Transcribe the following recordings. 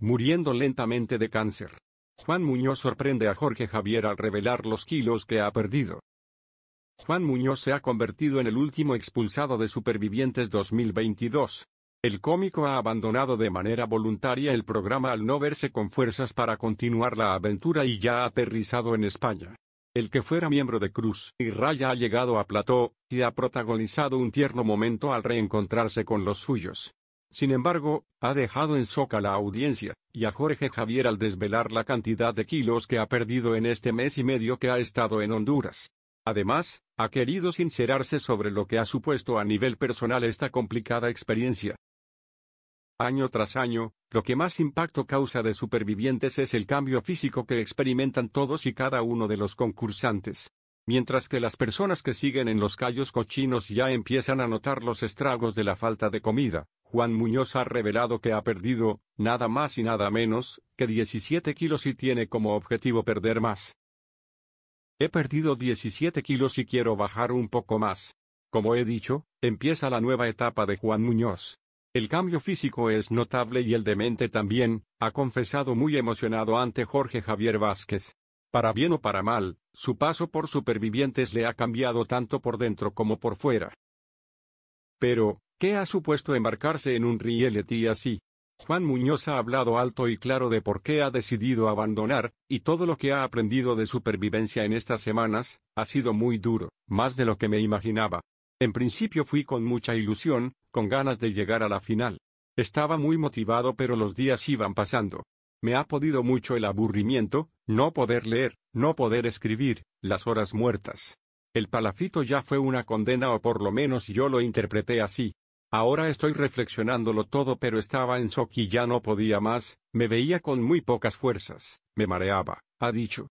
Muriendo lentamente de cáncer. Juan Muñoz sorprende a Jorge Javier al revelar los kilos que ha perdido. Juan Muñoz se ha convertido en el último expulsado de Supervivientes 2022. El cómico ha abandonado de manera voluntaria el programa al no verse con fuerzas para continuar la aventura y ya ha aterrizado en España. El que fuera miembro de Cruz y Raya ha llegado a plató, y ha protagonizado un tierno momento al reencontrarse con los suyos. Sin embargo, ha dejado en soca la audiencia, y a Jorge Javier al desvelar la cantidad de kilos que ha perdido en este mes y medio que ha estado en Honduras. Además, ha querido sincerarse sobre lo que ha supuesto a nivel personal esta complicada experiencia. Año tras año, lo que más impacto causa de supervivientes es el cambio físico que experimentan todos y cada uno de los concursantes. Mientras que las personas que siguen en los callos cochinos ya empiezan a notar los estragos de la falta de comida, Juan Muñoz ha revelado que ha perdido, nada más y nada menos, que 17 kilos y tiene como objetivo perder más. He perdido 17 kilos y quiero bajar un poco más. Como he dicho, empieza la nueva etapa de Juan Muñoz. El cambio físico es notable y el demente también, ha confesado muy emocionado ante Jorge Javier Vázquez. Para bien o para mal, su paso por supervivientes le ha cambiado tanto por dentro como por fuera. Pero, ¿qué ha supuesto embarcarse en un reality así? Juan Muñoz ha hablado alto y claro de por qué ha decidido abandonar, y todo lo que ha aprendido de supervivencia en estas semanas, ha sido muy duro, más de lo que me imaginaba. En principio fui con mucha ilusión, con ganas de llegar a la final. Estaba muy motivado pero los días iban pasando. Me ha podido mucho el aburrimiento, no poder leer, no poder escribir, las horas muertas. El palafito ya fue una condena o por lo menos yo lo interpreté así. Ahora estoy reflexionándolo todo pero estaba en shock ya no podía más, me veía con muy pocas fuerzas, me mareaba, ha dicho.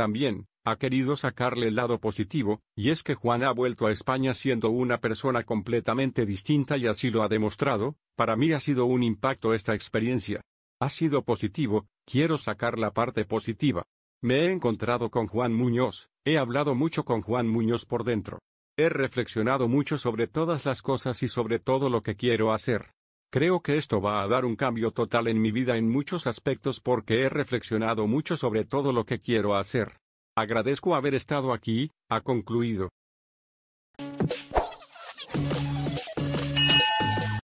También, ha querido sacarle el lado positivo, y es que Juan ha vuelto a España siendo una persona completamente distinta y así lo ha demostrado, para mí ha sido un impacto esta experiencia. Ha sido positivo, quiero sacar la parte positiva. Me he encontrado con Juan Muñoz, he hablado mucho con Juan Muñoz por dentro. He reflexionado mucho sobre todas las cosas y sobre todo lo que quiero hacer. Creo que esto va a dar un cambio total en mi vida en muchos aspectos porque he reflexionado mucho sobre todo lo que quiero hacer. Agradezco haber estado aquí, ha concluido.